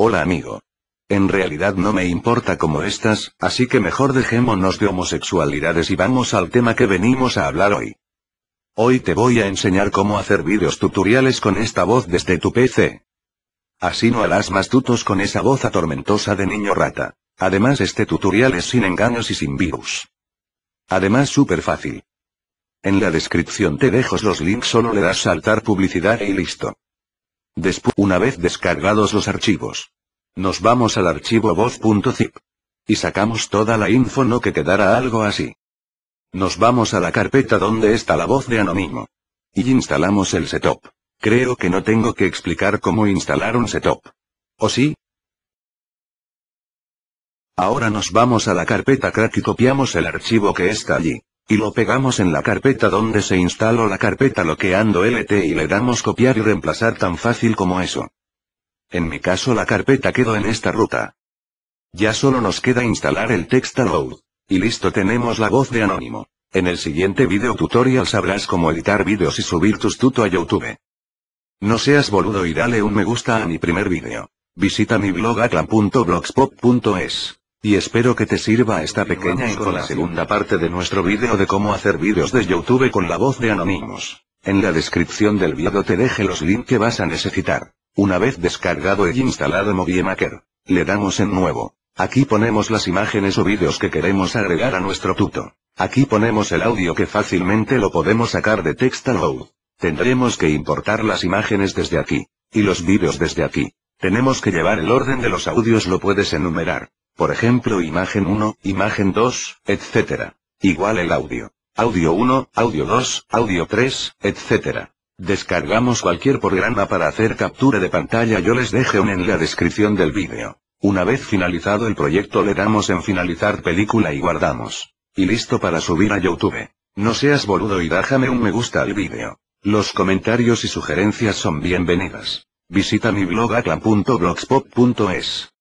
Hola amigo. En realidad no me importa cómo estás, así que mejor dejémonos de homosexualidades y vamos al tema que venimos a hablar hoy. Hoy te voy a enseñar cómo hacer videos tutoriales con esta voz desde tu PC. Así no harás más tutos con esa voz atormentosa de niño rata. Además este tutorial es sin engaños y sin virus. Además súper fácil. En la descripción te dejo los links solo le das saltar publicidad y listo. Después, una vez descargados los archivos, nos vamos al archivo voz.zip. Y sacamos toda la info no que quedara algo así. Nos vamos a la carpeta donde está la voz de anónimo. Y instalamos el setup. Creo que no tengo que explicar cómo instalar un setup. ¿O sí? Ahora nos vamos a la carpeta crack y copiamos el archivo que está allí. Y lo pegamos en la carpeta donde se instaló la carpeta loqueando LT y le damos copiar y reemplazar tan fácil como eso. En mi caso la carpeta quedó en esta ruta. Ya solo nos queda instalar el load. Y listo tenemos la voz de anónimo. En el siguiente video tutorial sabrás cómo editar vídeos y subir tus tuto a YouTube. No seas boludo y dale un me gusta a mi primer vídeo. Visita mi blog aclan.blogspop.es y espero que te sirva esta pequeña y con la segunda parte de nuestro vídeo de cómo hacer vídeos de YouTube con la voz de Anonymous. En la descripción del vídeo te deje los links que vas a necesitar. Una vez descargado e instalado MovieMaker, le damos en nuevo. Aquí ponemos las imágenes o vídeos que queremos agregar a nuestro tuto. Aquí ponemos el audio que fácilmente lo podemos sacar de TextAloud. Tendremos que importar las imágenes desde aquí. Y los vídeos desde aquí. Tenemos que llevar el orden de los audios lo puedes enumerar. Por ejemplo imagen 1, imagen 2, etc. Igual el audio. Audio 1, audio 2, audio 3, etc. Descargamos cualquier programa para hacer captura de pantalla yo les un en la descripción del vídeo. Una vez finalizado el proyecto le damos en finalizar película y guardamos. Y listo para subir a Youtube. No seas boludo y déjame un me gusta al vídeo. Los comentarios y sugerencias son bienvenidas. Visita mi blog atlan.blogspot.es.